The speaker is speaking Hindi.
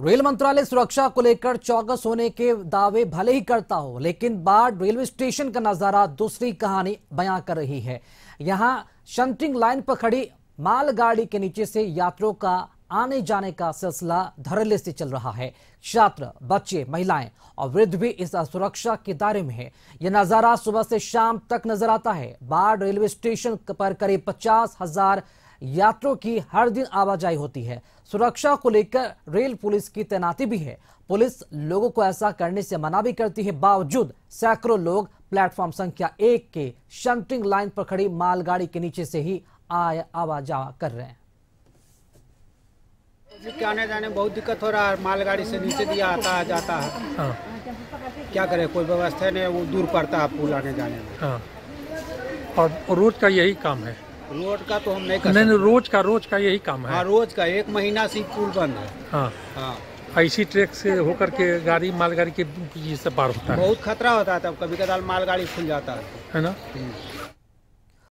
रेल मंत्रालय सुरक्षा को लेकर चौकस होने के दावे भले ही करता हो लेकिन बाढ़ रेलवे स्टेशन का नजारा दूसरी कहानी बयां कर रही है यहां शंटिंग लाइन पर खड़ी मालगाड़ी के नीचे से यात्रों का आने जाने का सिलसिला धरले से चल रहा है छात्र बच्चे महिलाएं और वृद्ध भी इस असुरक्षा के दायरे में है यह नजारा सुबह से शाम तक नजर आता है बाढ़ रेलवे स्टेशन पर करीब पचास हजार यात्रियों की हर दिन आवाजाही होती है सुरक्षा को लेकर रेल पुलिस की तैनाती भी है पुलिस लोगों को ऐसा करने से मना भी करती है बावजूद सैकड़ों लोग प्लेटफॉर्म संख्या एक के शंटिंग लाइन पर खड़ी मालगाड़ी के नीचे से ही आवाजा कर रहे हैं आने जाने बहुत दिक्कत हो रहा है मालगाड़ी से नीचे दिया आता जाता है हाँ। क्या करे कोई व्यवस्था नहीं वो दूर पड़ता है पुल आने जाने में हाँ। और रोज का यही काम है रोड का तो हम नहीं कर नहीं, नहीं रोज का रोज का यही काम है हाँ रोज का एक महीना से पुल बंद है हाँ हाँ ट्रैक से होकर के गाड़ी मालगाड़ी के से पार होता है बहुत खतरा होता है तब कभी कदाल मालगाड़ी खुल जाता है है ना हम्म।